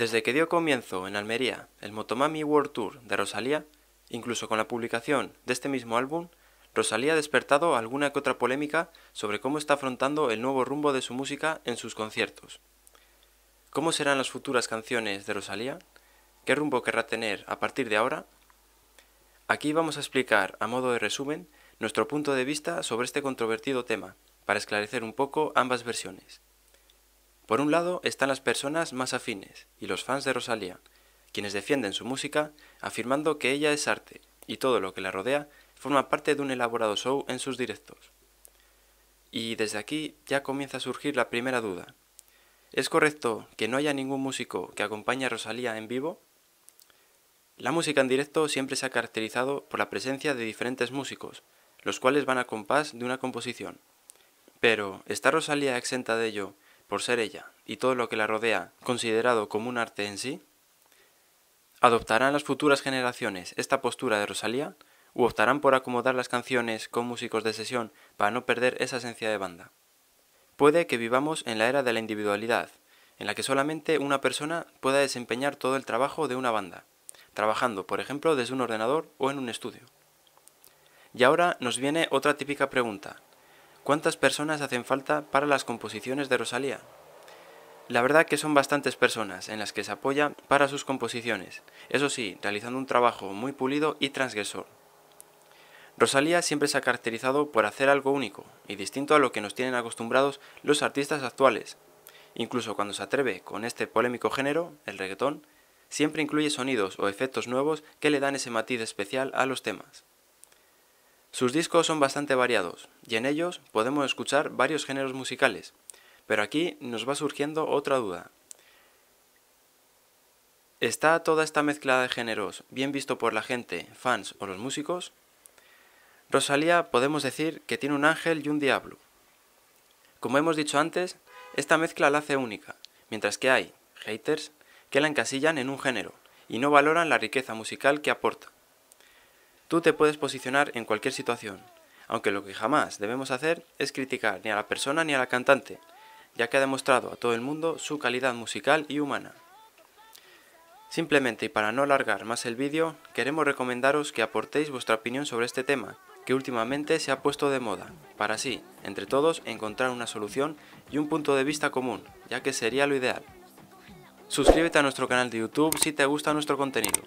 Desde que dio comienzo en Almería el Motomami World Tour de Rosalía, incluso con la publicación de este mismo álbum, Rosalía ha despertado alguna que otra polémica sobre cómo está afrontando el nuevo rumbo de su música en sus conciertos. ¿Cómo serán las futuras canciones de Rosalía? ¿Qué rumbo querrá tener a partir de ahora? Aquí vamos a explicar, a modo de resumen, nuestro punto de vista sobre este controvertido tema, para esclarecer un poco ambas versiones. Por un lado están las personas más afines y los fans de Rosalía, quienes defienden su música afirmando que ella es arte y todo lo que la rodea forma parte de un elaborado show en sus directos. Y desde aquí ya comienza a surgir la primera duda. ¿Es correcto que no haya ningún músico que acompañe a Rosalía en vivo? La música en directo siempre se ha caracterizado por la presencia de diferentes músicos, los cuales van a compás de una composición. Pero, ¿está Rosalía exenta de ello por ser ella y todo lo que la rodea considerado como un arte en sí? ¿Adoptarán las futuras generaciones esta postura de Rosalía u optarán por acomodar las canciones con músicos de sesión para no perder esa esencia de banda? Puede que vivamos en la era de la individualidad, en la que solamente una persona pueda desempeñar todo el trabajo de una banda, trabajando, por ejemplo, desde un ordenador o en un estudio. Y ahora nos viene otra típica pregunta, ¿Cuántas personas hacen falta para las composiciones de Rosalía? La verdad que son bastantes personas en las que se apoya para sus composiciones, eso sí, realizando un trabajo muy pulido y transgresor. Rosalía siempre se ha caracterizado por hacer algo único y distinto a lo que nos tienen acostumbrados los artistas actuales. Incluso cuando se atreve con este polémico género, el reggaetón, siempre incluye sonidos o efectos nuevos que le dan ese matiz especial a los temas. Sus discos son bastante variados, y en ellos podemos escuchar varios géneros musicales, pero aquí nos va surgiendo otra duda. ¿Está toda esta mezcla de géneros bien visto por la gente, fans o los músicos? Rosalía podemos decir que tiene un ángel y un diablo. Como hemos dicho antes, esta mezcla la hace única, mientras que hay haters que la encasillan en un género y no valoran la riqueza musical que aporta. Tú te puedes posicionar en cualquier situación, aunque lo que jamás debemos hacer es criticar ni a la persona ni a la cantante, ya que ha demostrado a todo el mundo su calidad musical y humana. Simplemente y para no alargar más el vídeo, queremos recomendaros que aportéis vuestra opinión sobre este tema, que últimamente se ha puesto de moda, para así, entre todos, encontrar una solución y un punto de vista común, ya que sería lo ideal. Suscríbete a nuestro canal de YouTube si te gusta nuestro contenido.